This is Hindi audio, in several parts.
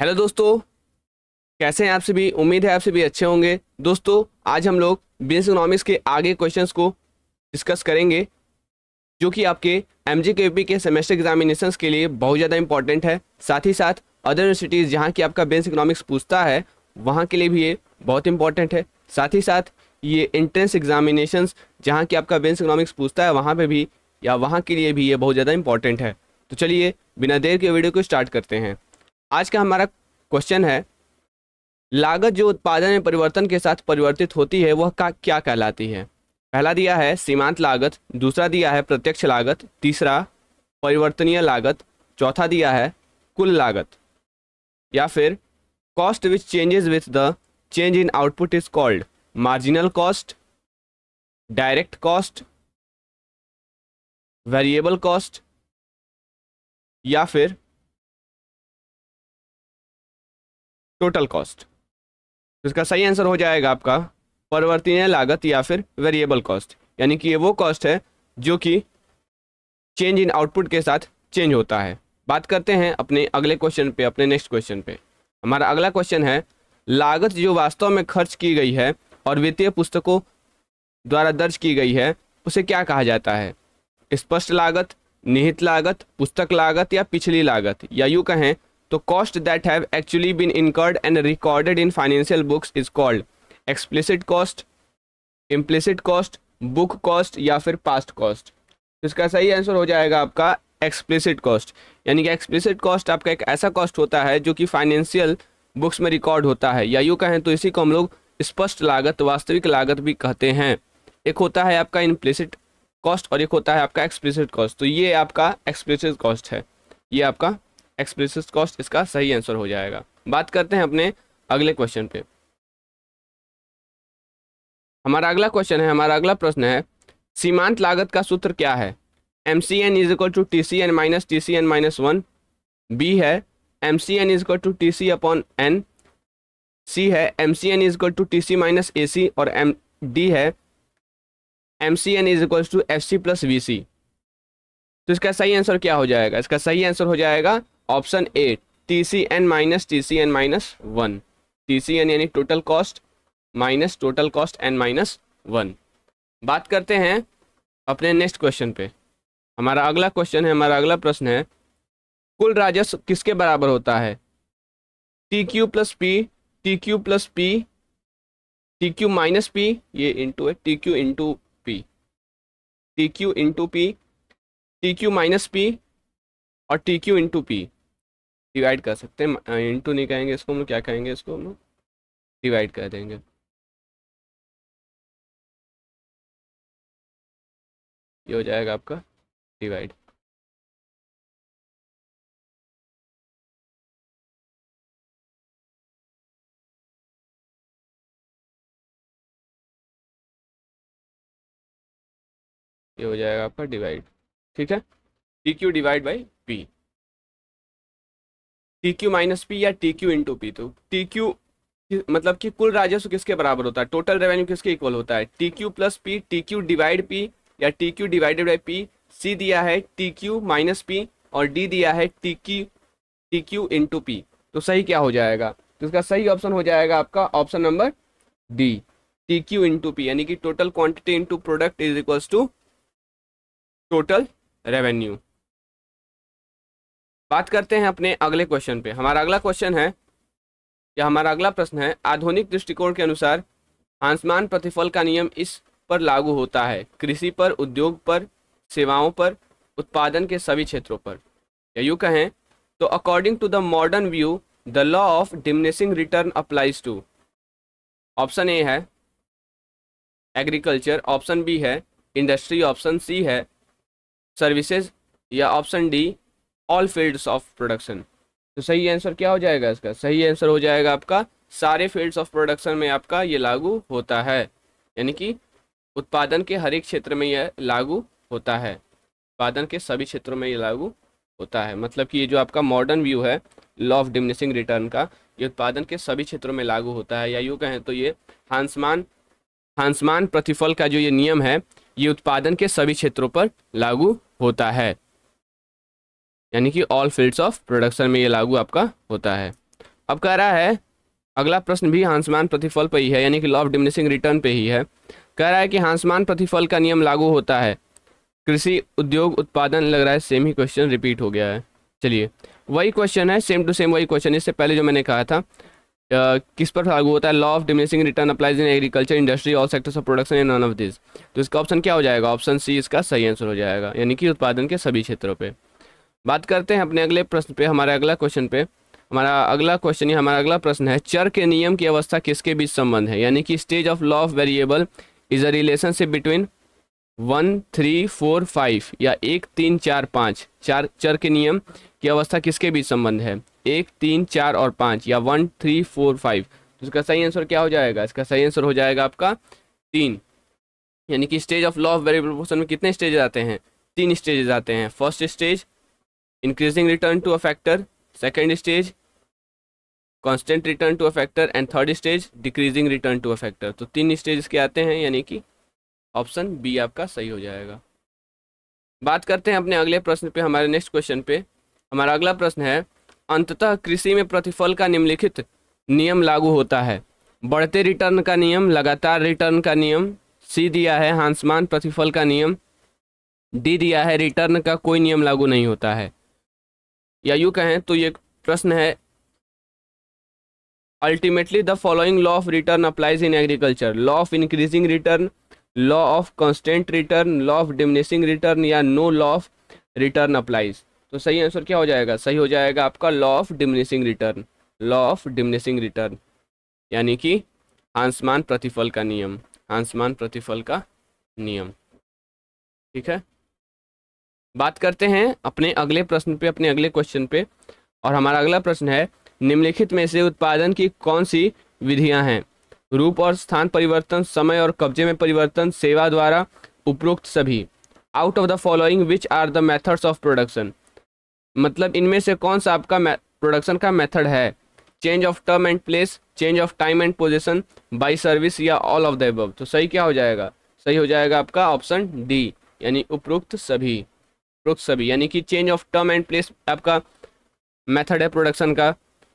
हेलो दोस्तों कैसे हैं आप सभी उम्मीद है आप सभी अच्छे होंगे दोस्तों आज हम लोग बिजनेस इकोनॉमिक्स के आगे क्वेश्चंस को डिस्कस करेंगे जो कि आपके एम के सेमेस्टर एग्जामिनेशंस के लिए बहुत ज़्यादा इंपॉर्टेंट है साथ ही साथ अदर यूनिवर्सिटीज़ जहाँ की आपका बिजनेस इकोनॉमिक्स पूछता है वहाँ के लिए भी ये बहुत इंपॉर्टेंट है साथ ही साथ ये इंट्रेंस एग्जामिनेशंस जहाँ की आपका बिजनेस इकोनॉमिक्स पूछता है वहाँ पर भी या वहाँ के लिए भी ये बहुत ज़्यादा इंपॉर्टेंट है तो चलिए बिना देर के वीडियो को स्टार्ट करते हैं आज का हमारा क्वेश्चन है लागत जो उत्पादन में परिवर्तन के साथ परिवर्तित होती है वह का क्या कहलाती है पहला दिया है सीमांत लागत दूसरा दिया है प्रत्यक्ष लागत तीसरा परिवर्तनीय लागत चौथा दिया है कुल लागत या फिर cost which changes with the change in output is called marginal cost direct cost variable cost या फिर टोटल कॉस्ट इसका सही आंसर हो जाएगा आपका परिवर्तनीय लागत या फिर वेरिएबल कॉस्ट यानी कि ये वो कॉस्ट है जो कि चेंज इन आउटपुट के साथ चेंज होता है बात करते हैं अपने अगले क्वेश्चन पे अपने नेक्स्ट क्वेश्चन पे हमारा अगला क्वेश्चन है लागत जो वास्तव में खर्च की गई है और वित्तीय पुस्तकों द्वारा दर्ज की गई है उसे क्या कहा जाता है स्पष्ट लागत निहित लागत पुस्तक लागत या पिछली लागत या यूँ कहें तो cost that have actually been incurred and recorded in financial books is called explicit cost implicit cost book cost या फिर पास्ट कॉस्ट तो इसका सही आंसर हो जाएगा आपका एक्सप्लिसिट कॉस्ट यानी कि एक्सप्लिसिट कॉस्ट आपका एक ऐसा कॉस्ट होता है जो कि फाइनेंशियल बुक्स में रिकॉर्ड होता है या यूँ कहें तो इसी को हम लोग स्पष्ट लागत वास्तविक लागत भी कहते हैं एक होता है आपका इम्प्लिसिट कॉस्ट और एक होता है आपका एक्सप्लिसिट कॉस्ट तो ये आपका एक्सप्लिसिट कॉस्ट है ये आपका एक्सप्रेसिस कॉस्ट इसका सही आंसर हो जाएगा बात करते हैं अपने अगले क्वेश्चन पे हमारा अगला क्वेश्चन है हमारा अगला प्रश्न है सीमांत लागत का सूत्र क्या है M C N is equal to T C N minus T C N minus one B है M C N is equal to T C upon N C है M C N is equal to T C minus A C और एम डी है M C N is equal to F C plus V C तो इसका सही आंसर क्या हो जाएगा इसका सही आंसर हो जाएगा option A T C N minus T C N minus one T C N यानी total cost minus total cost N minus one बात करते हैं अपने नेक्स्ट क्वेश्चन पे हमारा अगला क्वेश्चन है हमारा अगला प्रश्न है कुल राजस्व किसके बराबर होता है T Q plus P T Q plus P T Q minus P ये इंटू है T Q into P T Q into P T Q minus P और T Q into P divide कर सकते हैं इंटू नहीं कहेंगे इसको हम लोग क्या कहेंगे इसको हम लोग डिवाइड कर देंगे ये हो जाएगा आपका डिवाइड ये हो जाएगा आपका डिवाइड ठीक है D Q divide by P T Q minus P या टी क्यू इंटू पी तो टी क्यू मतलब कि कुल राजस्व किसके बराबर होता है टोटल रेवेन्यू किसके इक्वल होता है T Q plus P T Q divide P या T Q divided by P C दिया है टी क्यू माइनस पी और डी दिया है T Q T Q into P तो सही क्या हो जाएगा तो इसका सही ऑप्शन हो जाएगा आपका option number D T Q into P यानी कि total quantity into product is equals to total revenue बात करते हैं अपने अगले क्वेश्चन पे हमारा अगला क्वेश्चन है या हमारा अगला प्रश्न है आधुनिक दृष्टिकोण के अनुसार आंसमान प्रतिफल का नियम इस पर लागू होता है कृषि पर उद्योग पर सेवाओं पर उत्पादन के सभी क्षेत्रों पर या यूँ कहें तो according to the modern view the law of diminishing return applies to option A है एग्रीकल्चर ऑप्शन बी है इंडस्ट्री ऑप्शन सी है सर्विसेज या option D all fields of production तो सही आंसर क्या हो जाएगा इसका सही आंसर हो जाएगा आपका सारे फील्ड्स ऑफ प्रोडक्शन में आपका ये लागू होता है यानी कि उत्पादन के हर एक क्षेत्र में यह लागू होता है उत्पादन के सभी क्षेत्रों में ये लागू होता है मतलब कि ये जो आपका मॉडर्न व्यू है लॉ ऑफ डिमिनिशिंग रिटर्न का ये उत्पादन के सभी क्षेत्रों में लागू होता है या यूँ कहें तो ये हांसमान हांसमान प्रतिफल का जो ये नियम है ये उत्पादन के सभी क्षेत्रों पर लागू होता है यानी कि ऑल फील्ड्स ऑफ प्रोडक्शन में ये लागू आपका होता है अब कह रहा है अगला प्रश्न भी हांसमान प्रतिफल पर ही है यानी कि लॉ ऑफ डिमिनिशिंग रिटर्न पे ही है कह रहा है कि हांसमान प्रतिफल का नियम लागू होता है कृषि उद्योग उत्पादन लग रहा है सेम ही क्वेश्चन रिपीट हो गया है चलिए वही क्वेश्चन है सेम टू सेम वही क्वेश्चन इससे पहले जो मैंने कहा था Uh, किस पर लागू होता है law of diminishing return applies in agriculture industry all sectors of production in none of this तो इसका ऑप्शन क्या हो जाएगा ऑप्शन सी इसका सही आंसर हो जाएगा यानी कि उत्पादन के सभी क्षेत्रों पे बात करते हैं अपने अगले प्रश्न पे हमारे अगला क्वेश्चन पे हमारा अगला क्वेश्चन या हमारा अगला प्रश्न है चर के नियम की अवस्था किसके बीच संबंध है यानी कि stage of law of variable is a relationship between one three four five या एक तीन चार पाँच चार चर के नियम की अवस्था किसके बीच संबंध है एक तीन चार और पाँच या वन थ्री फोर फाइव तो इसका सही आंसर क्या हो जाएगा इसका सही आंसर हो जाएगा आपका तीन यानी कि stage of law of variable question में कितने स्टेज आते हैं तीन स्टेजेज आते हैं first stage increasing return to a factor second stage constant return to a factor and third stage decreasing return to a factor तो तीन स्टेज के आते हैं यानी कि ऑप्शन बी आपका सही हो जाएगा बात करते हैं अपने अगले प्रश्न पे हमारे नेक्स्ट क्वेश्चन पे हमारा अगला प्रश्न है अंततः कृषि में प्रतिफल का निम्नलिखित नियम लागू होता है बढ़ते रिटर्न का नियम लगातार रिटर्न का नियम सी दिया है हांसमान प्रतिफल का नियम डी दिया है रिटर्न का कोई नियम लागू नहीं होता है या यू कहें तो ये प्रश्न है ultimately the following law of return applies in agriculture law of increasing return law of constant return law of diminishing return या no law of return applies तो सही आंसर क्या हो जाएगा सही हो जाएगा आपका law of diminishing return law of diminishing return यानी कि हांसमान प्रतिफल का नियम हांसमान प्रतिफल का नियम ठीक है बात करते हैं अपने अगले प्रश्न पे अपने अगले क्वेश्चन पे और हमारा अगला प्रश्न है निम्नलिखित में से उत्पादन की कौन सी विधियां हैं रूप और स्थान परिवर्तन समय और कब्जे में परिवर्तन सेवा द्वारा उपरोक्त सभी out of the following which are the methods of production मतलब इनमें से कौन सा आपका प्रोडक्शन का मेथड है change of term and place change of time and position by service या ऑल ऑफ द एब तो सही क्या हो जाएगा सही हो जाएगा आपका ऑप्शन डी यानी उपरोक्त सभी उपरोक्त सभी यानी कि change of term and place आपका मेथड है प्रोडक्शन का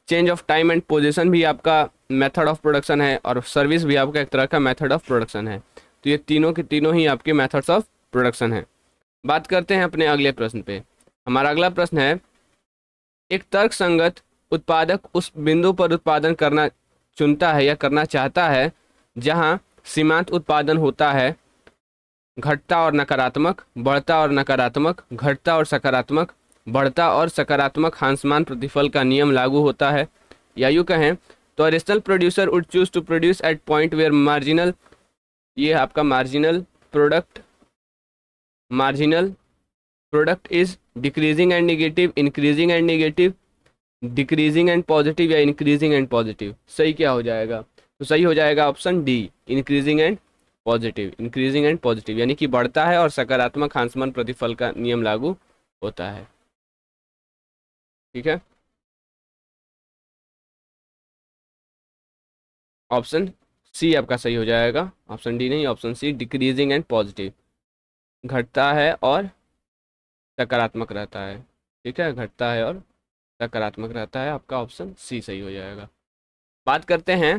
change of time and position भी आपका मेथड ऑफ प्रोडक्शन है और सर्विस भी आपका एक तरह का मेथड ऑफ प्रोडक्शन है तो ये तीनों के तीनों ही आपके मेथड्स ऑफ प्रोडक्शन है बात करते हैं अपने अगले प्रश्न पे हमारा अगला प्रश्न है एक तर्क संगत उत्पादक उस बिंदु पर उत्पादन करना चुनता है या करना चाहता है जहाँ सीमांत उत्पादन होता है घटता और नकारात्मक बढ़ता और नकारात्मक घटता और सकारात्मक बढ़ता और सकारात्मक हांसमान प्रतिफल का नियम लागू होता है या यूँ कहें तो original producer would choose to produce at point where marginal ये आपका marginal product marginal product is decreasing and negative increasing and negative decreasing and positive या इंक्रीजिंग एंड पॉजिटिव सही क्या हो जाएगा तो सही हो जाएगा option D increasing and positive increasing and positive यानी कि बढ़ता है और सकारात्मक हांसमान प्रतिफल का नियम लागू होता है ठीक है ऑप्शन सी आपका सही हो जाएगा ऑप्शन डी नहीं option C decreasing and positive घटता है और सकारात्मक रहता है ठीक है घटता है और सकारात्मक रहता है आपका ऑप्शन सी सही हो जाएगा बात करते हैं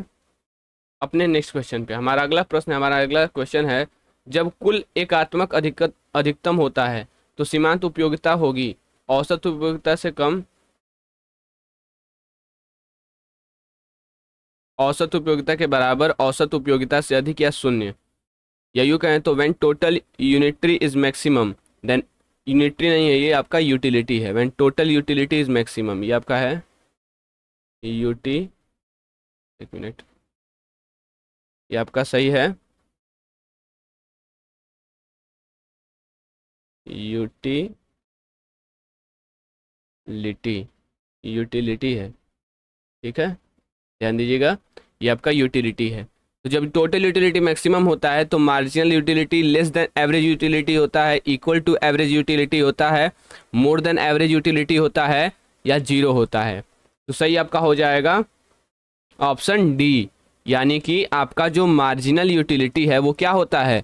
अपने नेक्स्ट क्वेश्चन पे हमारा अगला प्रश्न हमारा अगला क्वेश्चन है जब कुल एकात्मक अधिक अधिकतम होता है तो सीमांत उपयोगिता होगी औसत उपयोगिता से कम औसत उपयोगिता के बराबर औसत उपयोगिता से अधिक या शून्य या यू कहें तो when total unitary is maximum then unitary नहीं है ये आपका यूटिलिटी है when total utility is maximum ये आपका है यूटी एक मिनट ये आपका सही है यूटी लिटी यूटिलिटी है ठीक है ध्यान दीजिएगा ये आपका यूटिलिटी है तो जब टोटल यूटिलिटी मैक्सिमम होता है तो marginal utility less than average utility होता है इक्वल टू एवरेज यूटिलिटी होता है मोर देन एवरेज यूटिलिटी होता है या जीरो होता है तो सही आपका हो जाएगा ऑप्शन डी यानी कि आपका जो मार्जिनल यूटिलिटी है वो क्या होता है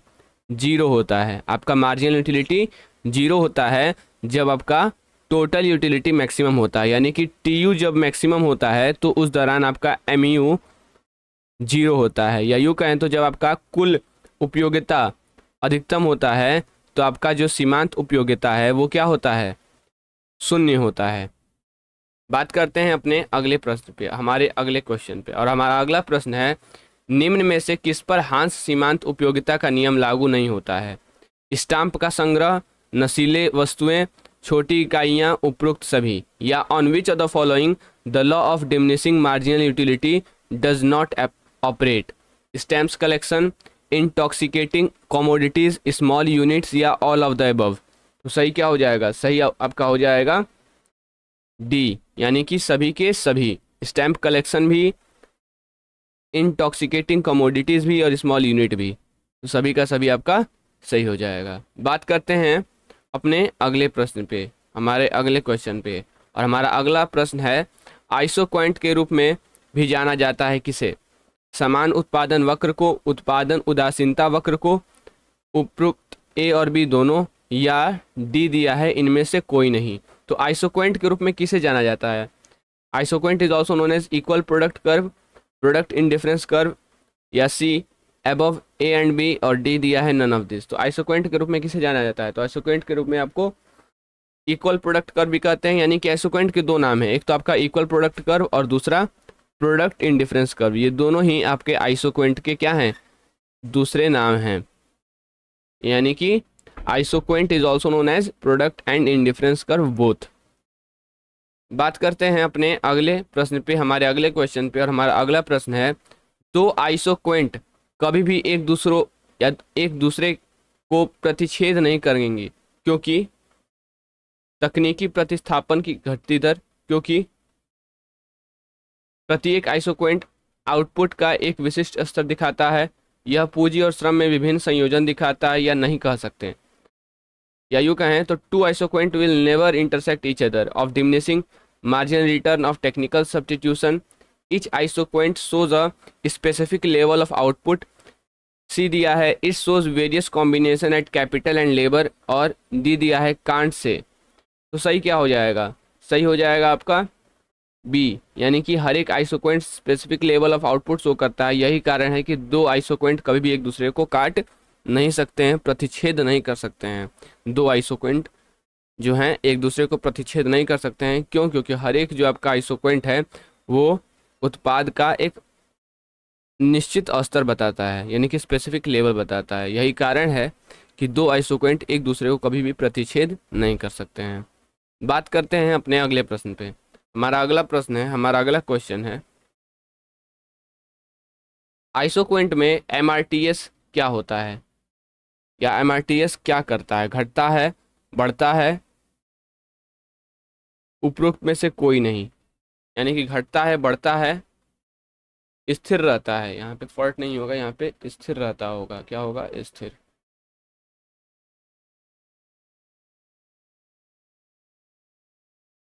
जीरो होता है आपका मार्जिनल यूटिलिटी जीरो होता है जब आपका टोटल यूटिलिटी मैक्सिमम होता है यानी कि टी यू जब मैक्सिमम होता है तो उस दौरान आपका एम यू जीरो होता है या यू कहें तो जब आपका कुल उपयोगिता अधिकतम होता है तो आपका जो सीमांत उपयोगिता है वो क्या होता है शून्य होता है बात करते हैं अपने अगले प्रश्न पे हमारे अगले क्वेश्चन पे और हमारा अगला प्रश्न है निम्न में से किस पर हांस सीमांत उपयोगिता का नियम लागू नहीं होता है स्टाम्प का संग्रह नशीले वस्तुएं छोटी इकाइयां उपरोक्त सभी या on which of the following the law of diminishing marginal utility does not operate stamps collection intoxicating commodities small units या ऑल ऑफ द एबव तो सही क्या हो जाएगा सही आपका हो जाएगा डी यानी कि सभी के सभी स्टैंप कलेक्शन भी इंटॉक्सिकेटिंग कमोडिटीज़ भी और स्मॉल यूनिट भी तो सभी का सभी आपका सही हो जाएगा बात करते हैं अपने अगले प्रश्न पे हमारे अगले क्वेश्चन पे और हमारा अगला प्रश्न है आइसो क्वाइंट के रूप में भी जाना जाता है किसे समान उत्पादन वक्र को उत्पादन उदासीनता वक्र को उपरोक्त ए और बी दोनों या डी दिया है इनमें से कोई नहीं तो आइसोक्वेंट के रूप में किसे जाना जाता है isoquant is also known as equal product curve product indifference curve या C above A and B और डी दिया है नन ऑफ दिस तो आइसोक्वेंट के रूप में किसे जाना जाता है तो आइसोक्वेंट के रूप में आपको इक्वल प्रोडक्ट कर्व भी कहते हैं यानी कि आइसोक्वेंट के दो नाम है एक तो आपका इक्वल प्रोडक्ट कर्व और दूसरा प्रोडक्ट इन डिफरेंस कर्व ये दोनों ही आपके आइसोक्वेंट के क्या हैं दूसरे नाम हैं यानी कि isoquant is also known as product and indifference curve both बात करते हैं अपने अगले प्रश्न पे हमारे अगले क्वेश्चन पे और हमारा अगला प्रश्न है दो तो आइसोक्वेंट कभी भी एक दूसरों या एक दूसरे को प्रतिच्छेद नहीं करेंगे क्योंकि तकनीकी प्रतिस्थापन की घटती दर क्योंकि प्रत्येक आइसोक्वेंट आउटपुट का एक विशिष्ट स्तर दिखाता है यह पूंजी और श्रम में विभिन्न संयोजन दिखाता है या नहीं कह सकते हैं या यू कहें तो two isoquant will never intersect each other of diminishing marginal return of technical substitution each isoquant shows a specific level of output C दिया है it shows various combination at capital and labour और डी दिया है कांट से तो सही क्या हो जाएगा सही हो जाएगा आपका बी यानी कि हर एक isoquant specific level of output show करता है यही कारण है कि दो आइसोक्वेंट कभी भी एक दूसरे को काट नहीं सकते हैं प्रतिच्छेद नहीं कर सकते हैं दो आइसोक्वेंट जो हैं एक दूसरे को प्रतिच्छेद नहीं कर सकते हैं क्यों क्योंकि हर एक जो आपका आइसोक्वेंट है वो उत्पाद का एक निश्चित स्तर बताता है यानी कि स्पेसिफिक लेवल बताता है यही कारण है कि दो आइसोक्वेंट एक दूसरे को कभी भी प्रतिच्छेद नहीं कर सकते हैं बात करते हैं अपने अगले प्रश्न पे हमारा अगला प्रश्न है हमारा अगला क्वेश्चन है आइसोक्वेंट में एम क्या होता है या एम क्या करता है घटता है बढ़ता है उपरोक्त में से कोई नहीं यानी कि घटता है बढ़ता है स्थिर रहता है यहाँ पे फर्ट नहीं होगा यहाँ पे स्थिर रहता होगा क्या होगा स्थिर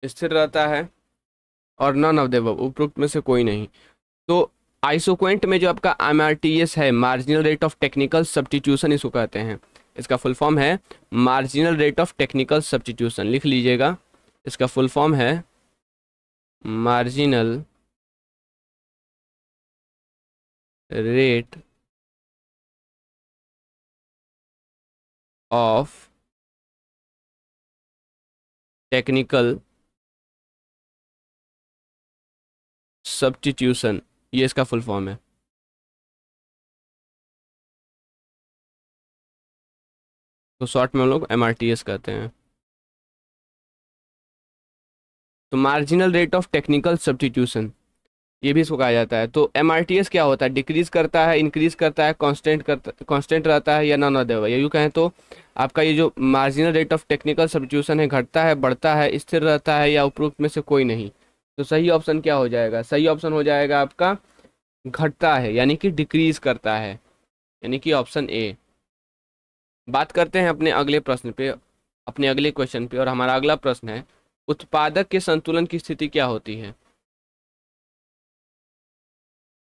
स्थिर रहता है और नन ऑफ देव उपरोक्त में से कोई नहीं तो आइसोक्वेंट में जो आपका एम है marginal rate of technical substitution इसको कहते हैं इसका फुल फॉर्म है marginal rate of technical substitution लिख लीजिएगा इसका फुल फॉर्म है marginal rate of technical substitution ये इसका फुल फॉर्म है तो शॉर्ट में हम लोग एम कहते हैं तो marginal rate of technical substitution ये भी इसको कहा जाता है तो एम क्या होता है डिक्रीज करता है इंक्रीज करता है कांस्टेंट करता कांस्टेंट रहता है या ना ना देवा यू कहें तो आपका ये जो marginal rate of technical substitution है घटता है बढ़ता है स्थिर रहता है या उपरोक्त में से कोई नहीं तो सही ऑप्शन क्या हो जाएगा सही ऑप्शन हो जाएगा आपका घटता है यानी कि डिक्रीज करता है यानी कि ऑप्शन ए बात करते हैं अपने अगले प्रश्न पे अपने अगले क्वेश्चन पे और हमारा अगला प्रश्न है उत्पादक के संतुलन की स्थिति क्या होती है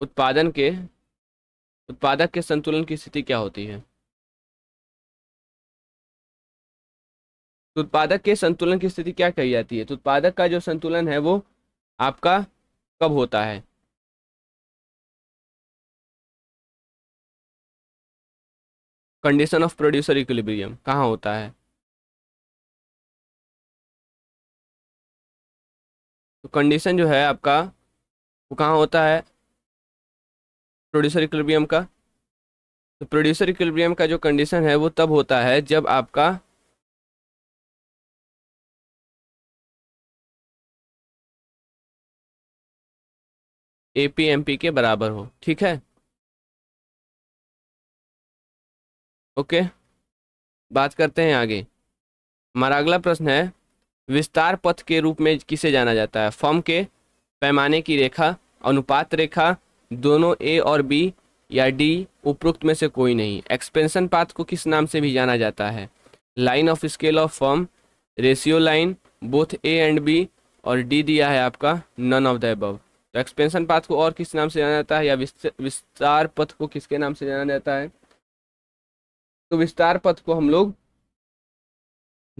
उत्पादन के उत्पादक के संतुलन की स्थिति क्या होती है तो उत्पादक के संतुलन की स्थिति क्या कही जाती है तो उत्पादक का जो संतुलन है वो आपका कब होता है कंडीशन ऑफ प्रोड्यूसर इक्विलिब्रियम कहाँ होता है तो कंडीशन जो है आपका वो कहाँ होता है प्रोड्यूसर इक्विलिब्रियम का तो प्रोड्यूसर इक्विलिब्रियम का जो कंडीशन है वो तब होता है जब आपका ए पी एम पी के बराबर हो ठीक है ओके बात करते हैं आगे हमारा अगला प्रश्न है विस्तार पथ के रूप में किसे जाना जाता है फॉर्म के पैमाने की रेखा अनुपात रेखा दोनों ए और बी या डी उपरोक्त में से कोई नहीं एक्सपेंशन पाथ को किस नाम से भी जाना जाता है line of scale of form ratio line both A and B और डी दिया है आपका नन ऑफ द अबव तो एक्सपेंशन पाथ को और किस नाम से जाना जाता है या विस्तार पथ को किसके नाम से जाना जाता है तो विस्तार पथ को हम लोग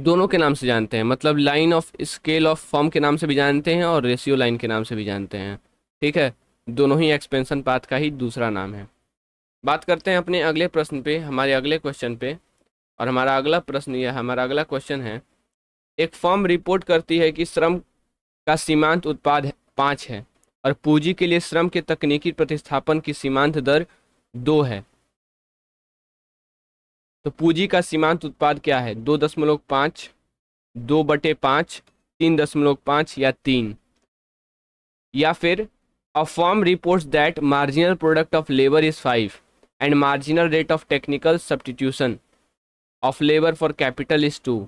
दोनों के नाम से जानते हैं मतलब line of scale of form के नाम से भी जानते हैं और रेशियो लाइन के नाम से भी जानते हैं ठीक है दोनों ही एक्सपेंशन पाथ का ही दूसरा नाम है बात करते हैं अपने अगले प्रश्न पे हमारे अगले क्वेश्चन पे और हमारा अगला प्रश्न यह हमारा अगला क्वेश्चन है एक फॉर्म रिपोर्ट करती है कि श्रम का सीमांत उत्पाद पाँच है और पूंजी के लिए श्रम के तकनीकी प्रतिस्थापन की सीमांत दर दो है तो पूंजी का सीमांत उत्पाद क्या है दो दशमलव पांच दो बटे पांच तीन दशमलव पांच या तीन या फिर a form reports that marginal product of labour is five and marginal rate of technical substitution of labour for capital is two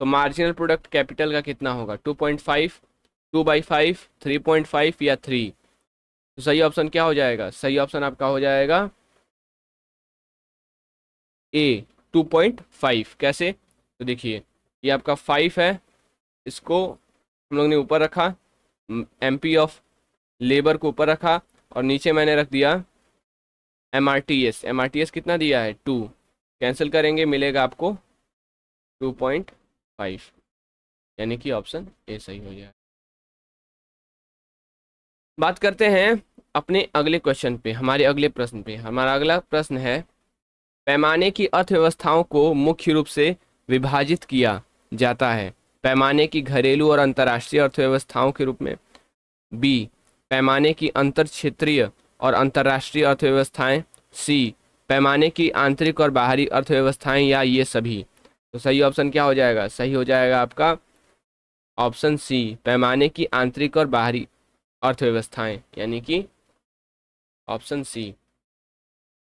तो मार्जिनल प्रोडक्ट कैपिटल का कितना होगा two point five two by five three point five या थ्री तो सही ऑप्शन क्या हो जाएगा सही ऑप्शन आपका हो जाएगा ए टू पॉइंट फाइव कैसे तो देखिए ये आपका फाइव है इसको हम लोग ने ऊपर रखा एम पी ऑफ लेबर को ऊपर रखा और नीचे मैंने रख दिया M R T S M R T S कितना दिया है टू कैंसिल करेंगे मिलेगा आपको टू पॉइंट फाइव यानी कि ऑप्शन ए सही हो जाएगा बात करते हैं अपने अगले क्वेश्चन पे हमारे अगले प्रश्न पे हमारा अगला प्रश्न है पैमाने की अर्थव्यवस्थाओं को मुख्य रूप से विभाजित किया जाता है पैमाने की घरेलू और अंतर्राष्ट्रीय अर्थव्यवस्थाओं के रूप में बी पैमाने की अंतर क्षेत्रीय और अंतर्राष्ट्रीय अर्थव्यवस्थाएं सी पैमाने की आंतरिक और बाहरी अर्थव्यवस्थाएं या ये सभी तो सही ऑप्शन क्या हो जाएगा सही हो जाएगा आपका ऑप्शन सी पैमाने की आंतरिक और बाहरी अर्थव्यवस्थाएं यानी कि option C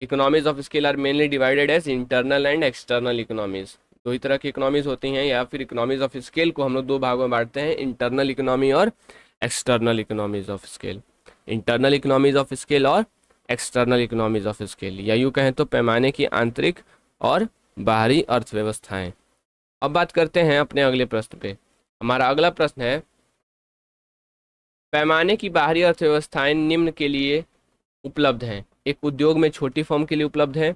economies of scale are mainly divided as internal and external economies दो ही तरह की इकोनॉमीज होती हैं या फिर इकोनॉमीज ऑफ स्केल को हम लोग दो भागों में बांटते हैं इंटरनल इकोनॉमी और external economies of scale internal economies of scale और एक्सटर्नल इकोनॉमीज ऑफ स्केल या यूँ कहें तो पैमाने की आंतरिक और बाहरी अर्थव्यवस्थाएं अब बात करते हैं अपने अगले प्रश्न पे हमारा अगला प्रश्न है पैमाने की बाहरी अर्थव्यवस्थाएं निम्न के लिए उपलब्ध हैं एक उद्योग में छोटी फॉर्म के लिए उपलब्ध हैं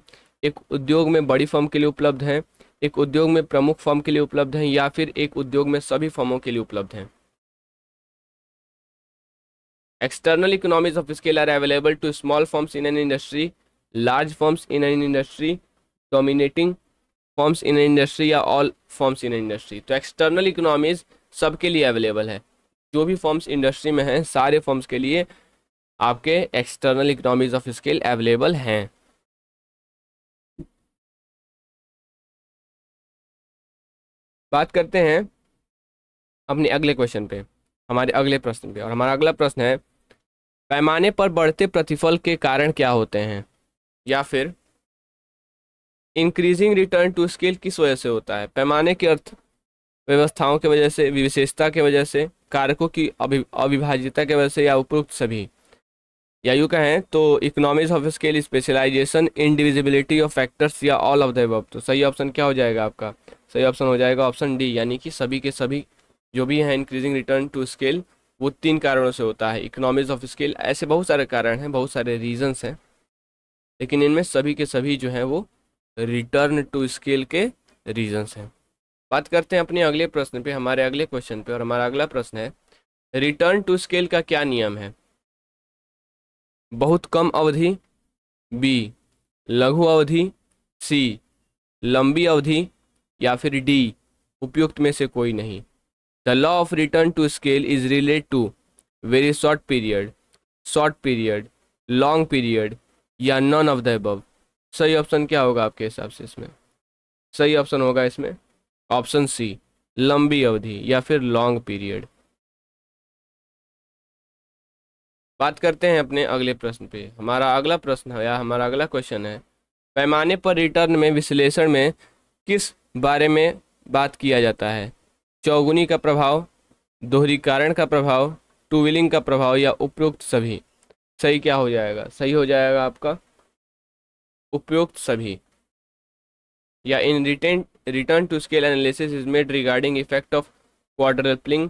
एक उद्योग में बड़ी फॉर्म के लिए उपलब्ध हैं एक उद्योग में प्रमुख फॉर्म के लिए उपलब्ध हैं या फिर एक उद्योग में सभी फॉर्मों के लिए उपलब्ध हैं external economies of scale are available to small forms in an industry large forms in an industry dominating forms in an industry या all forms in an industry तो एक्सटर्नल इकोनॉमीज सबके लिए अवेलेबल है जो भी फॉर्म्स इंडस्ट्री में हैं सारे फॉर्म्स के लिए आपके external economies of scale available हैं बात करते हैं अपने अगले क्वेश्चन पे हमारे अगले प्रश्न पे और हमारा अगला प्रश्न है पैमाने पर बढ़ते प्रतिफल के कारण क्या होते हैं या फिर इंक्रीजिंग रिटर्न टू स्केल किस वजह से होता है पैमाने के अर्थ व्यवस्थाओं की वजह से विशेषता की वजह से कारकों की अविभाज्यता के वजह से या उपयुक्त सभी या यूँ कहें तो economics of scale specialisation indivisibility of factors या ऑल ऑफ द एबव तो सही ऑप्शन क्या हो जाएगा आपका सही ऑप्शन हो जाएगा ऑप्शन डी यानी कि सभी के सभी जो भी हैं इंक्रीजिंग रिटर्न टू स्केल वो तीन कारणों से होता है इकोनॉमिक्स ऑफ स्केल ऐसे बहुत सारे कारण हैं बहुत सारे रीजन्स हैं लेकिन इनमें सभी के सभी जो हैं वो रिटर्न टू स्केल के रीजन्स हैं बात करते हैं अपने अगले प्रश्न पे हमारे अगले क्वेश्चन पे और हमारा अगला प्रश्न है रिटर्न टू स्केल का क्या नियम है बहुत कम अवधि बी लघु अवधि सी लंबी अवधि या फिर डी उपयुक्त में से कोई नहीं the law of return to scale is relate to very short period short period long period या नॉन ऑफ द एबव सही ऑप्शन क्या होगा आपके हिसाब से इसमें सही ऑप्शन होगा इसमें ऑप्शन सी लंबी अवधि या फिर लॉन्ग पीरियड बात करते हैं अपने अगले प्रश्न पे हमारा अगला प्रश्न या हमारा अगला क्वेश्चन है पैमाने पर रिटर्न में विश्लेषण में किस बारे में बात किया जाता है चौगुनी का प्रभाव दोहरीकरण का प्रभाव टू व्हीलिंग का प्रभाव या उपयुक्त सभी सही क्या हो जाएगा सही हो जाएगा आपका उपयुक्त सभी या इन रिटेंट return to scale analysis is made regarding effect of quadrupling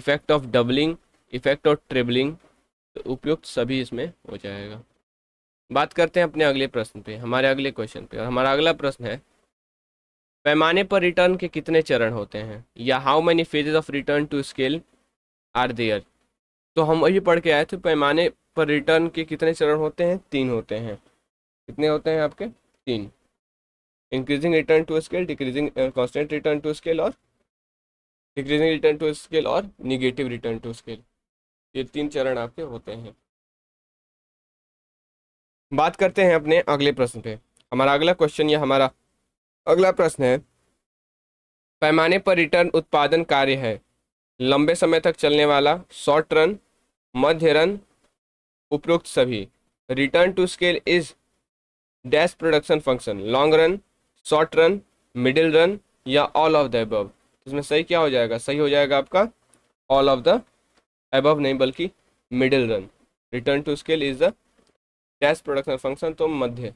effect of doubling effect of trebling तो उपयुक्त सभी इसमें हो जाएगा बात करते हैं अपने अगले प्रश्न पे हमारे अगले क्वेश्चन पे और हमारा अगला प्रश्न है पैमाने पर रिटर्न के कितने चरण होते हैं या how many phases of return to scale are there तो हम वही पढ़ के आए थे पैमाने पर रिटर्न के कितने चरण होते हैं तीन होते हैं कितने होते हैं आपके तीन increasing return to scale decreasing constant return to scale और डिक्रीजिंग रिटर्न टू स्केल और निगेटिव रिटर्न टू स्केल ये तीन चरण आपके होते हैं बात करते हैं अपने अगले प्रश्न पे हमारा अगला क्वेश्चन या हमारा अगला प्रश्न है पैमाने पर रिटर्न उत्पादन कार्य है लंबे समय तक चलने वाला शॉर्ट रन मध्य रन उपरोक्त सभी return to scale is dash production function long run short run middle run या ऑल ऑफ द एबव इसमें सही क्या हो जाएगा सही हो जाएगा आपका ऑल ऑफ द एबव नहीं बल्कि middle run return to scale is the dash production function तो मध्य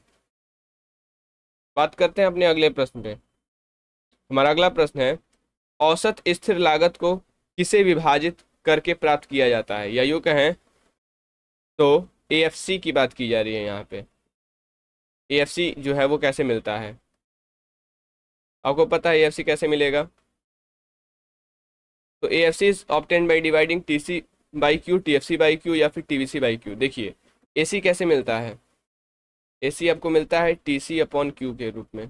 बात करते हैं अपने अगले प्रश्न पे हमारा अगला प्रश्न है औसत स्थिर लागत को किसे विभाजित करके प्राप्त किया जाता है या यूँ कहें तो ए की बात की जा रही है यहाँ पे ए जो है वो कैसे मिलता है आपको पता है ए कैसे मिलेगा तो A F C is obtain by dividing T C by Q T F C by Q या फिर T V C by Q देखिए ए सी कैसे मिलता है ए सी आपको मिलता है टी सी अपॉन क्यू के रूप में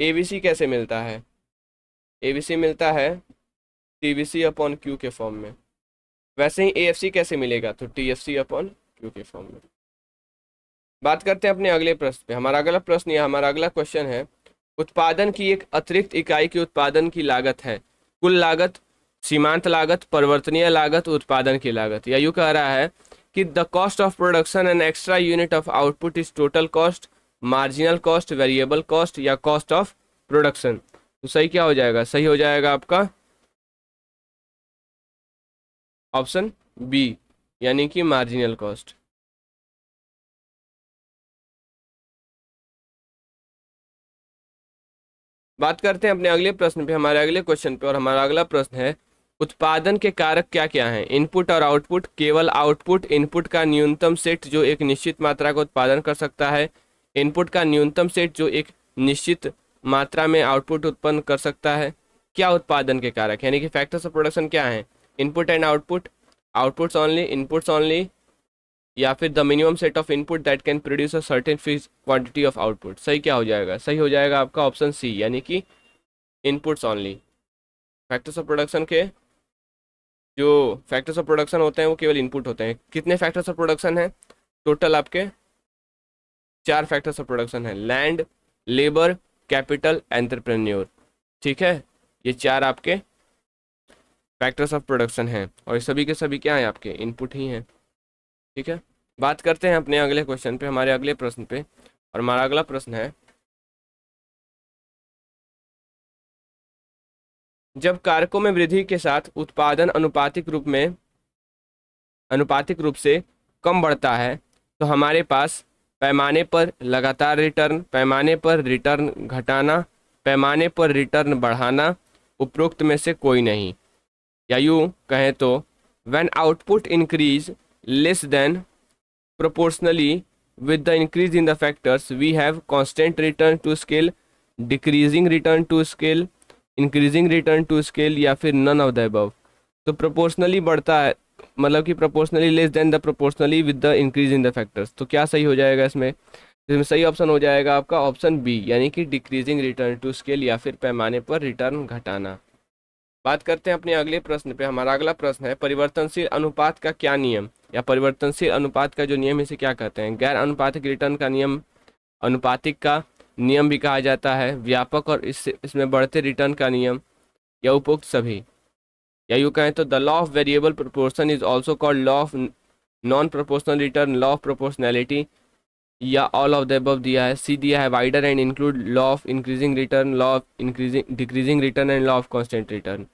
ए बी सी कैसे मिलता है ए बी सी मिलता है T V C upon Q के फॉर्म में वैसे ही ए एफ सी कैसे मिलेगा तो T F C upon Q के फॉर्म में बात करते हैं अपने अगले प्रश्न पे हमारा अगला प्रश्न या हमारा अगला क्वेश्चन है उत्पादन की एक अतिरिक्त इकाई के उत्पादन की लागत है कुल लागत सीमांत लागत परिवर्तनीय लागत उत्पादन की लागत या यू कह रहा है कि the cost of production and extra unit of output is total cost marginal cost variable cost या कॉस्ट ऑफ प्रोडक्शन तो सही क्या हो जाएगा सही हो जाएगा आपका ऑप्शन बी यानी कि मार्जिनल कॉस्ट बात करते हैं अपने अगले प्रश्न पे हमारे अगले क्वेश्चन पे और हमारा अगला प्रश्न है उत्पादन के कारक क्या क्या हैं इनपुट और आउटपुट केवल आउटपुट इनपुट का न्यूनतम सेट जो एक निश्चित मात्रा का उत्पादन कर सकता है इनपुट का न्यूनतम सेट जो एक निश्चित मात्रा में आउटपुट उत्पन्न कर सकता है क्या उत्पादन के कारक यानी कि फैक्टर्स ऑफ प्रोडक्शन क्या हैं input and output outputs only inputs only या फिर the minimum set of input that can produce a certain fix quantity of output सही क्या हो जाएगा सही हो जाएगा आपका ऑप्शन सी यानी कि inputs only factors of production के जो फैक्टर्स ऑफ प्रोडक्शन होते हैं वो केवल इनपुट होते हैं कितने फैक्टर्स ऑफ प्रोडक्शन हैं टोटल आपके चार फैक्टर्स ऑफ प्रोडक्शन है लैंड लेबर कैपिटल एंटरप्रेन्योर ठीक है ये चार आपके फैक्टर्स ऑफ प्रोडक्शन हैं और सभी के सभी क्या हैं आपके इनपुट ही हैं ठीक है बात करते हैं अपने अगले क्वेश्चन पे हमारे अगले प्रश्न पे और हमारा अगला प्रश्न है जब कारकों में वृद्धि के साथ उत्पादन अनुपातिक रूप में अनुपातिक रूप से कम बढ़ता है तो हमारे पास पैमाने पर लगातार रिटर्न पैमाने पर रिटर्न घटाना पैमाने पर रिटर्न बढ़ाना उपरोक्त में से कोई नहीं या यूँ कहें तो when output increase less than proportionally with the increase in the factors we have constant return to scale decreasing return to scale increasing return to scale या फिर none of the above तो proportionally बढ़ता है मतलब कि proportionally less than the proportionally with the increase in the factors तो क्या सही हो जाएगा इसमें इसमें सही ऑप्शन हो जाएगा आपका ऑप्शन बी यानी कि डिक्रीजिंग रिटर्न टू स्केल या फिर पैमाने पर रिटर्न घटाना बात करते हैं अपने अगले प्रश्न पे हमारा अगला प्रश्न है परिवर्तनशील अनुपात का क्या नियम या परिवर्तनशील अनुपात का जो नियम है इसे क्या कहते हैं गैर अनुपातिक रिटर्न का नियम अनुपातिक का नियम भी कहा जाता है व्यापक और इस इसमें बढ़ते रिटर्न का नियम या उपयुक्त सभी या यूँ कहें तो the law of variable proportion is also called law of non proportional return law of proportionality या ऑल ऑफ द एबव दिया है सी दिया है wider and include law of increasing return law of increasing decreasing return and law of constant return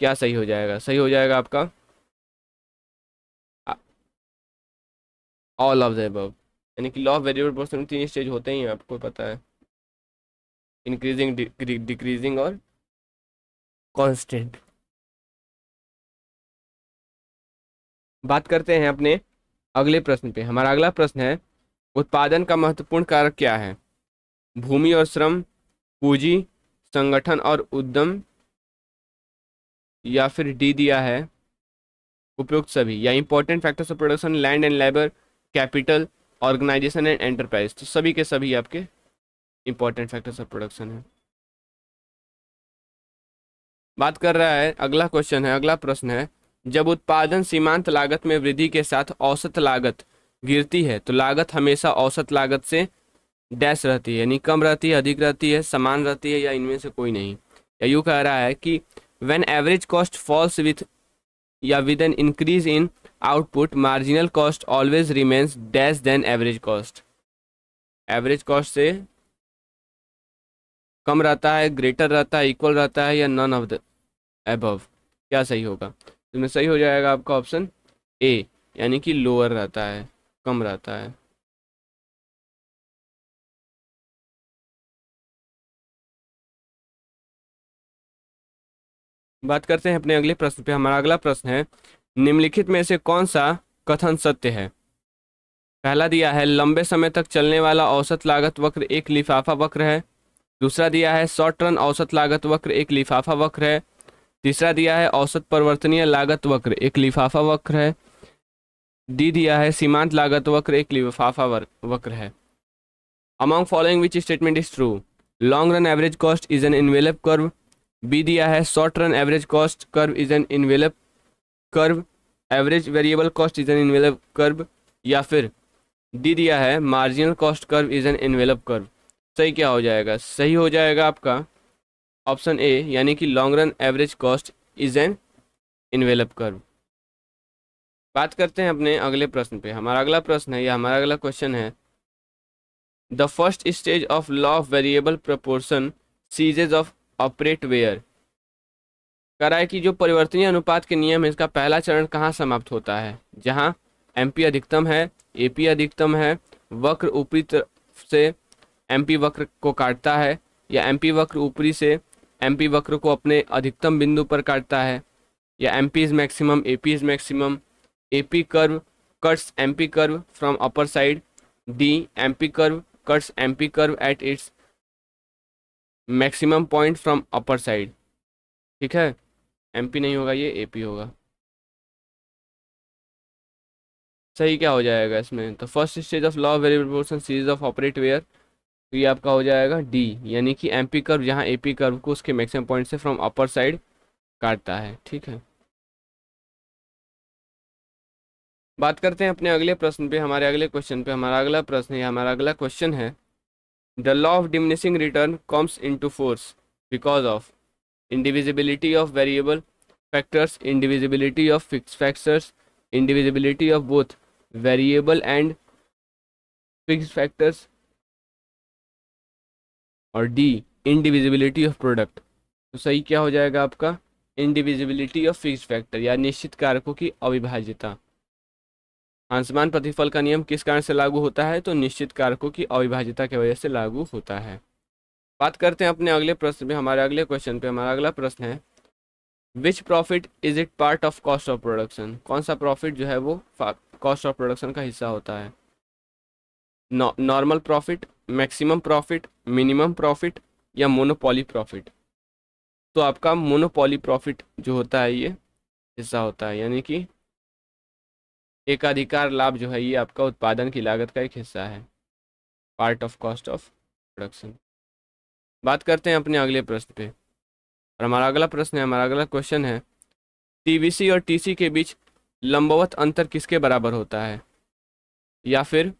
क्या सही हो जाएगा सही हो जाएगा आपका ऑल ऑफ द अबव यानी कि लॉ ऑफ वेरिएबल प्रोपोर्शन तीन स्टेज होते ही हैं आपको पता है इंक्रीजिंग डिक्रीजिंग और कांस्टेंट बात करते हैं अपने अगले प्रश्न पे हमारा अगला प्रश्न है उत्पादन का महत्वपूर्ण कारक क्या है भूमि और श्रम पूंजी संगठन और उद्यम या फिर डी दिया है उपयुक्त सभी या important factors of production land and labour capital organisation and enterprise तो सभी के सभी आपके इंपॉर्टेंट फैक्टर्स ऑफ प्रोडक्शन है बात कर रहा है अगला क्वेश्चन है अगला प्रश्न है जब उत्पादन सीमांत लागत में वृद्धि के साथ औसत लागत गिरती है तो लागत हमेशा औसत लागत से डैश रहती है यानी कम रहती है अधिक रहती है समान रहती है या इनमें से कोई नहीं या यूँ कह रहा है कि when average cost falls with या with an increase in output marginal cost always remains less than average cost average cost से कम रहता है ग्रेटर रहता है इक्वल रहता है या नन ऑफ द एबव क्या सही होगा इसमें सही हो जाएगा आपका ऑप्शन ए यानी कि लोअर रहता है कम रहता है बात करते हैं अपने अगले प्रश्न पे हमारा अगला प्रश्न है निम्नलिखित में से कौन सा कथन सत्य है पहला दिया है लंबे समय तक चलने वाला औसत लागत वक्र एक लिफाफा वक्र है दूसरा दिया है शॉर्ट रन औसत लागत वक्र एक लिफाफा वक्र है तीसरा दिया है औसत परिवर्तनीय लागत वक्र एक लिफाफा वक्र है डी दिया है सीमांत लागत वक्र एक लिफाफा वक्र है among following which statement is true long run average cost is an envelope curve B दिया है short run average cost curve is an envelope curve average variable cost is an envelope curve या फिर डी दिया है marginal cost curve is an envelope curve सही क्या हो जाएगा सही हो जाएगा आपका ऑप्शन ए यानी कि long run average cost is an envelope curve बात करते हैं अपने अगले प्रश्न पे हमारा अगला प्रश्न है या हमारा अगला क्वेश्चन है the first stage of law of variable proportion ceases of operate where करा है कि जो परिवर्तनीय अनुपात के नियम है इसका पहला चरण कहाँ समाप्त होता है जहाँ एम अधिकतम है ए अधिकतम है वक्र ऊपरी तरफ से एम वक्र को काटता है या एम वक्र ऊपरी से एम वक्र को अपने अधिकतम बिंदु पर काटता है या M P is maximum A P is maximum A P curve cuts M P curve from upper side D M P curve cuts M P curve at its maximum point from upper side ठीक है एमपी नहीं होगा ये एपी होगा सही क्या हो जाएगा इसमें तो first stage of law variable proportion सीरीज ऑफ ऑपरेट वेयर तो ये आपका हो जाएगा डी यानी कि एम पी कर्व जहाँ ए पी कर्व को उसके मैक्सिमम पॉइंट से फ्रॉम अपर साइड काटता है ठीक है बात करते हैं अपने अगले प्रश्न पे हमारे अगले क्वेश्चन पे हमारा अगला प्रश्न है हमारा अगला क्वेश्चन है the law of diminishing return comes into force because of indivisibility of variable factors indivisibility of fix factors indivisibility of both variable and fix factors और डी इंडिविजिबिलिटी ऑफ प्रोडक्ट तो सही क्या हो जाएगा आपका इंडिविजिबिलिटी ऑफ फिक्स फैक्टर या निश्चित कारकों की अविभाज्यता आंसमान प्रतिफल का नियम किस कारण से लागू होता है तो निश्चित कारकों की अविभाज्यता की वजह से लागू होता है बात करते हैं अपने अगले प्रश्न पे हमारे अगले क्वेश्चन पे हमारा अगला प्रश्न है which profit is it part of cost of production कौन सा प्रॉफिट जो है वो कॉस्ट ऑफ प्रोडक्शन का हिस्सा होता है normal profit maximum profit minimum profit या मोनोपोली प्रॉफिट तो आपका मोनोपोली प्रॉफिट जो होता है ये हिस्सा होता है यानी कि एकाधिकार लाभ जो है ये आपका उत्पादन की लागत का एक हिस्सा है part of cost of production बात करते हैं अपने अगले प्रश्न पे और हमारा अगला प्रश्न है हमारा अगला क्वेश्चन है टीबीसी और टीसी के बीच लंबवत अंतर किसके बराबर होता है या फिर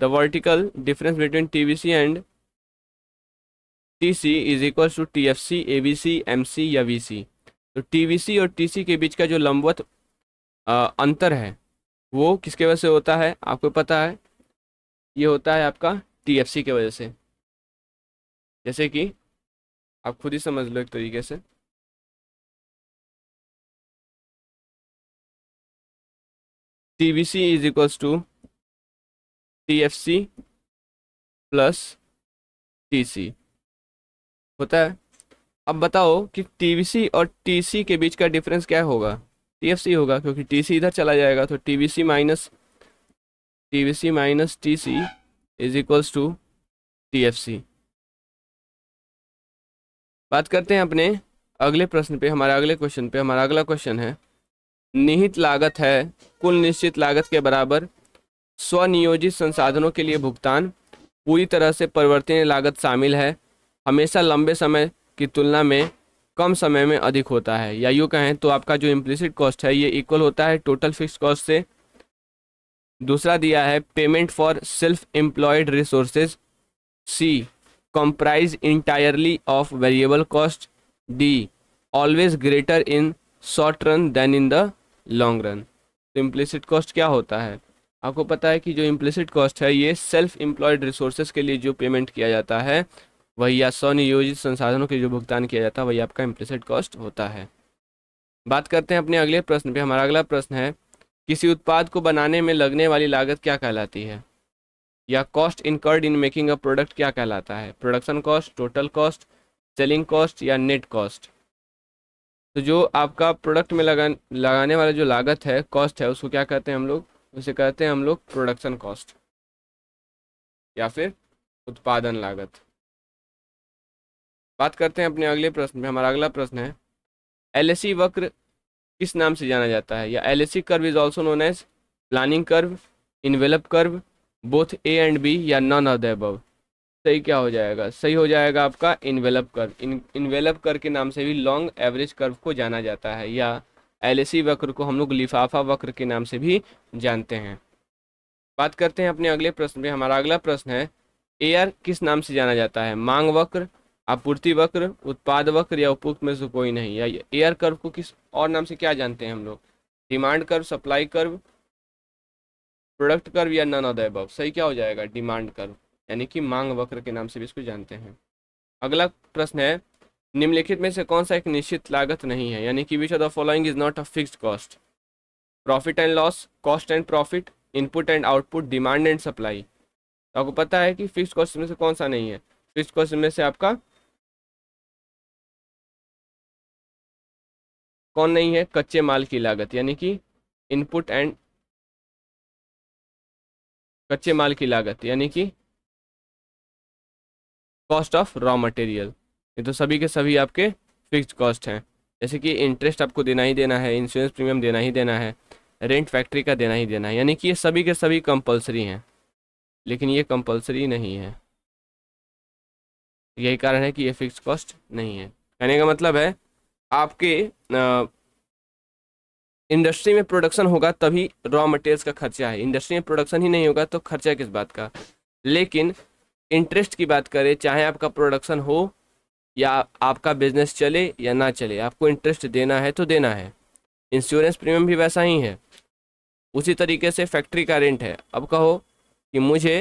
the vertical difference between C and TC is equal to TFC ABC MC या वीसी तो सी और टीसी के बीच का जो लंबवत अंतर है वो किसके वजह से होता है आपको पता है ये होता है आपका टीएफसी के वजह से जैसे कि आप खुद ही समझ लो एक तरीके से TVC is equals to TFC plus TC होता है अब बताओ कि टीवीसी और टीसी के बीच का डिफरेंस क्या होगा टीएफसी होगा क्योंकि टीसी इधर चला जाएगा तो TVC minus TVC minus TC is equals to T बात करते हैं अपने अगले प्रश्न पे हमारे अगले क्वेश्चन पे हमारा अगला क्वेश्चन है निहित लागत है कुल निश्चित लागत के बराबर स्वनियोजित संसाधनों के लिए भुगतान पूरी तरह से परिवर्तनीय लागत शामिल है हमेशा लंबे समय की तुलना में कम समय में अधिक होता है या यूँ कहें तो आपका जो इम्प्लिसिट कॉस्ट है ये इक्वल होता है टोटल फिक्स कॉस्ट से दूसरा दिया है payment for self employed resources C comprise entirely of variable cost D always greater in short run than in the long run तो इम्प्लिसिट कॉस्ट क्या होता है आपको पता है कि जो इम्प्लिसिट कॉस्ट है ये सेल्फ एम्प्लॉयड रिसोर्सेज के लिए जो पेमेंट किया जाता है वही या स्वनियोजित संसाधनों के जो भुगतान किया जाता है वही आपका इम्प्लिसिट कॉस्ट होता है बात करते हैं अपने अगले प्रश्न पे हमारा अगला प्रश्न है किसी उत्पाद को बनाने में लगने वाली लागत क्या कहलाती है या cost incurred in making a product क्या कहलाता है production cost total cost selling cost या नेट कॉस्ट तो जो आपका प्रोडक्ट में लगा लगाने वाला जो लागत है कॉस्ट है उसको क्या कहते हैं हम लोग उसे कहते हैं हम लोग प्रोडक्शन कॉस्ट या फिर उत्पादन लागत बात करते हैं अपने अगले प्रश्न में हमारा अगला प्रश्न है एलएसी e वक्र इस नाम से जाना जाता है या L S curve is also known as planning curve envelope curve both A and B या नॉन ऑफ द अबव सही क्या हो जाएगा सही हो जाएगा आपका इन्वेलप कर्व इन इन्वेलप कर्व के नाम से भी लॉन्ग एवरेज कर्व को जाना जाता है या एल e वक्र को हम लोग लिफाफा वक्र के नाम से भी जानते हैं बात करते हैं अपने अगले प्रश्न पे हमारा अगला प्रश्न है आर किस नाम से जाना जाता है मांग वक्र आपूर्ति वक्र उत्पाद वक्र या उपयुक्त में से कोई नहीं या एयर कर्व को किस और नाम से क्या जानते हैं हम लोग demand curve supply curve product curve या नन ऑफ बब सही क्या हो जाएगा डिमांड कर्व यानी कि मांग वक्र के नाम से भी इसको जानते हैं अगला प्रश्न है निम्नलिखित में से कौन सा एक निश्चित लागत नहीं है यानी कि which of the following is not a fixed cost profit and loss cost and profit input and output demand and supply आपको पता है कि फिक्स कॉस्ट में से कौन सा नहीं है फिक्स कॉस्ट में से आपका कौन नहीं है कच्चे माल की लागत यानी कि इनपुट एंड कच्चे माल की लागत यानी कि कॉस्ट ऑफ रॉ मटेरियल ये तो सभी के सभी आपके फिक्स कॉस्ट हैं जैसे कि इंटरेस्ट आपको देना ही देना है इंश्योरेंस प्रीमियम देना ही देना है रेंट फैक्ट्री का देना ही देना है यानी कि ये सभी के सभी कंपलसरी हैं लेकिन ये कंपलसरी नहीं है यही कारण है कि ये फिक्स कॉस्ट नहीं है कहने का मतलब है आपके इंडस्ट्री में प्रोडक्शन होगा तभी रॉ मटेरियल्स का खर्चा है इंडस्ट्री में प्रोडक्शन ही नहीं होगा तो खर्चा किस बात का लेकिन इंटरेस्ट की बात करें चाहे आपका प्रोडक्शन हो या आपका बिजनेस चले या ना चले आपको इंटरेस्ट देना है तो देना है इंश्योरेंस प्रीमियम भी वैसा ही है उसी तरीके से फैक्ट्री का रेंट है अब कहो कि मुझे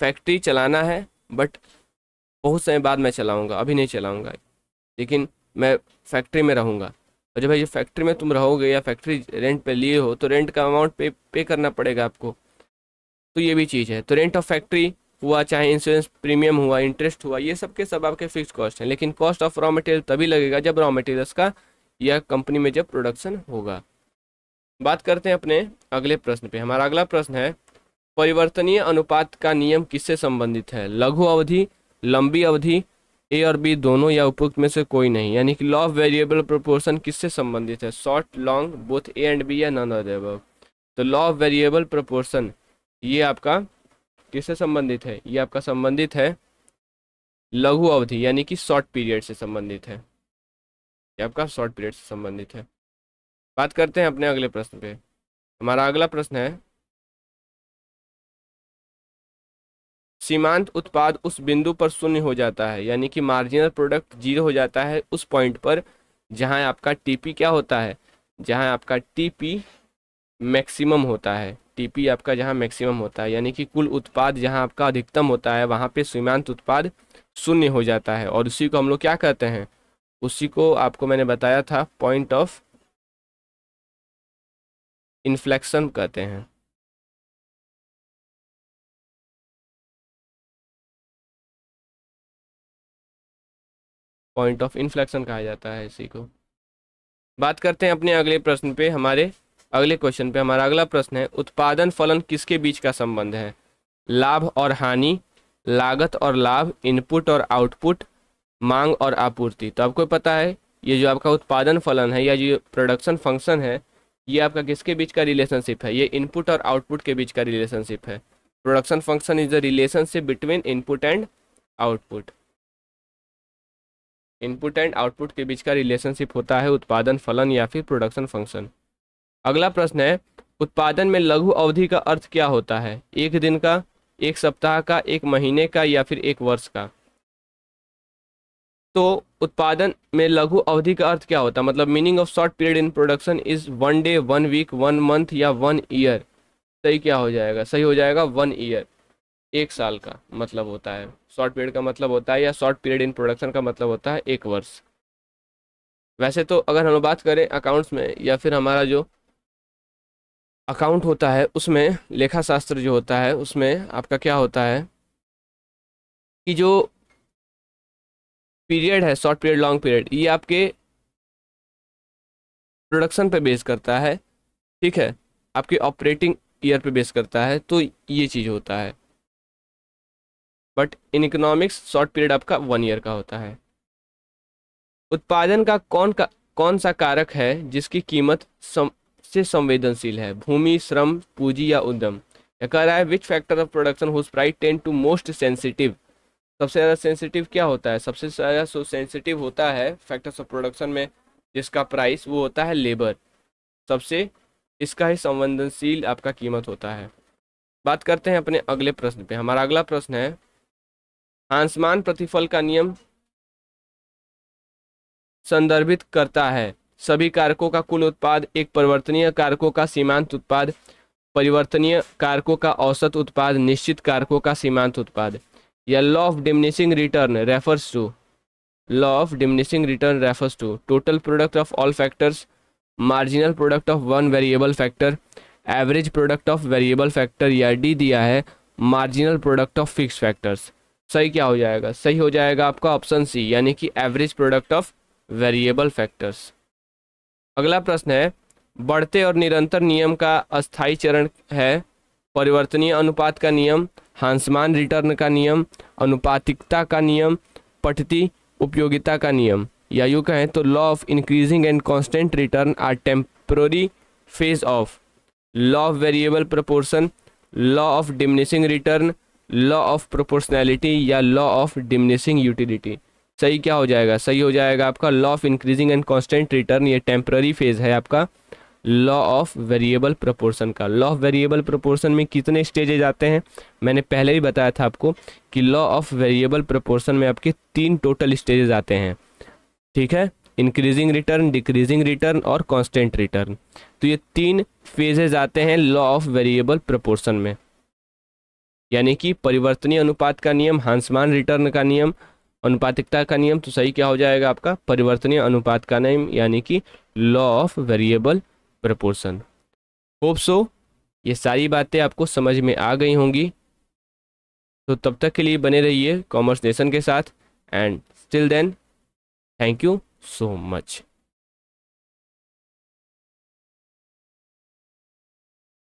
फैक्ट्री चलाना है बट बहुत समय बाद मैं चलाऊँगा अभी नहीं चलाऊँगा लेकिन मैं फैक्ट्री में रहूँगा और जब भाई ये फैक्ट्री में तुम रहोगे या फैक्ट्री रेंट पे लिए हो तो रेंट का अमाउंट पे पे करना पड़ेगा आपको तो ये भी चीज़ है तो रेंट ऑफ फैक्ट्री हुआ चाहे इंश्योरेंस प्रीमियम हुआ इंटरेस्ट हुआ ये सब के सब आपके फिक्स कॉस्ट हैं लेकिन कॉस्ट ऑफ रॉ मटेरियल तभी लगेगा जब रॉ मटेरियल्स का या कंपनी में जब प्रोडक्शन होगा बात करते हैं अपने अगले प्रश्न पे हमारा अगला प्रश्न है परिवर्तनीय अनुपात का नियम किससे संबंधित है लघु अवधि लंबी अवधि ए और बी दोनों या उपयुक्त में से कोई नहीं यानी कि लॉ ऑफ वेरिएबल प्रोपोर्शन किससे संबंधित है short long both A and B या नन दब तो लॉ ऑफ वेरिएबल प्रोपोर्शन ये आपका किससे संबंधित है ये आपका संबंधित है लघु अवधि यानी कि शॉर्ट पीरियड से संबंधित है ये आपका शॉर्ट पीरियड से संबंधित है बात करते हैं अपने अगले प्रश्न पे हमारा अगला प्रश्न है सीमांत उत्पाद उस बिंदु पर शून्य हो जाता है यानी कि मार्जिनल प्रोडक्ट जीरो हो जाता है उस पॉइंट पर जहाँ आपका टीपी क्या होता है जहाँ आपका टीपी मैक्सिमम होता है टीपी आपका जहाँ मैक्सिमम होता है यानी कि कुल उत्पाद जहाँ आपका अधिकतम होता है वहाँ पे सीमांत उत्पाद शून्य हो जाता है और उसी को हम लोग क्या कहते हैं उसी को आपको मैंने बताया था पॉइंट ऑफ इन्फ्लेक्शन कहते हैं पॉइंट ऑफ इन्फ्लेक्शन कहा जाता है इसी को बात करते हैं अपने अगले प्रश्न पे हमारे अगले क्वेश्चन पे हमारा अगला प्रश्न है उत्पादन फलन किसके बीच का संबंध है लाभ और हानि लागत और लाभ इनपुट और आउटपुट मांग और आपूर्ति तो आपको पता है ये जो आपका उत्पादन फलन है या जो प्रोडक्शन फंक्शन है ये आपका किसके बीच का रिलेशनशिप है ये इनपुट और आउटपुट के बीच का रिलेशनशिप है production function is the relationship between input and output input and output के बीच का रिलेशनशिप होता है उत्पादन फलन या फिर प्रोडक्शन फंक्शन अगला प्रश्न है उत्पादन में लघु अवधि का अर्थ क्या होता है एक दिन का एक सप्ताह का एक महीने का या फिर एक वर्ष का तो उत्पादन में लघु अवधि का अर्थ क्या होता है मतलब meaning of short period in production is one day one week one month या वन ईयर सही क्या हो जाएगा सही हो जाएगा वन ईयर एक साल का मतलब होता है शॉर्ट पीरियड का मतलब होता है या शॉर्ट पीरियड इन प्रोडक्शन का मतलब होता है एक वर्ष वैसे तो अगर हम बात करें अकाउंट्स में या फिर हमारा जो अकाउंट होता है उसमें लेखा शास्त्र जो होता है उसमें आपका क्या होता है कि जो पीरियड है शॉर्ट पीरियड लॉन्ग पीरियड ये आपके प्रोडक्शन पे बेस करता है ठीक है आपके ऑपरेटिंग ईयर पे बेस करता है तो ये चीज़ होता है but in economics short period आपका वन ईयर का होता है उत्पादन का कौन का कौन सा कारक है जिसकी कीमत सम, से संवेदनशील है भूमि श्रम पूंजी या उद्यम कह रहा है which factor of production whose price tend to most sensitive सबसे ज़्यादा सेंसिटिव क्या होता है सबसे ज़्यादा सो सेंसिटिव होता है फैक्टर्स ऑफ प्रोडक्शन में जिसका प्राइस वो होता है लेबर सबसे इसका ही संवेदनशील आपका कीमत होता है बात करते हैं अपने अगले प्रश्न पे हमारा अगला प्रश्न है हांसमान प्रतिफल का नियम संदर्भित करता है सभी कारकों का कुल उत्पाद एक परिवर्तनीय कारकों का सीमांत उत्पाद परिवर्तनीय कारकों का औसत उत्पाद निश्चित कारकों का सीमांत उत्पाद या law of diminishing return refers to law of diminishing return refers to total product of all factors marginal product of one variable factor average product of variable factor या डी दिया है marginal product of fix factors सही क्या हो जाएगा सही हो जाएगा आपका ऑप्शन सी यानी कि average product of variable factors अगला प्रश्न है बढ़ते और निरंतर नियम का अस्थायी चरण है परिवर्तनीय अनुपात का नियम हांसमान रिटर्न का नियम अनुपातिकता का नियम पठती उपयोगिता का नियम या यूँ कहें तो law of increasing and constant return are temporary phase of law of variable proportion law of diminishing return law of proportionality या लॉ ऑफ डिमिनिशिंग यूटिलिटी सही क्या हो जाएगा सही हो जाएगा आपका law of increasing and constant return ये टेम्प्ररी फेज है आपका लॉ ऑफ वेरिएबल प्रोपोर्शन का लॉ ऑफ वेरिएबल प्रोपोर्शन में कितने स्टेजेज आते हैं मैंने पहले ही बताया था आपको कि लॉ ऑफ वेरिएबल प्रोपोर्शन में आपके तीन टोटल स्टेजेज आते हैं ठीक है इंक्रीजिंग रिटर्न डिक्रीजिंग रिटर्न और कॉन्स्टेंट रिटर्न तो ये तीन फेजेज आते हैं लॉ ऑफ वेरिएबल प्रोपोर्शन में यानी कि परिवर्तनीय अनुपात का नियम हांसमान रिटर्न का नियम अनुपातिकता का नियम तो सही क्या हो जाएगा आपका परिवर्तनीय अनुपात का नियम यानी कि law of variable proportion hope so ये सारी बातें आपको समझ में आ गई होंगी तो तब तक के लिए बने रहिए कॉमर्स नेशन के साथ and still then thank you so much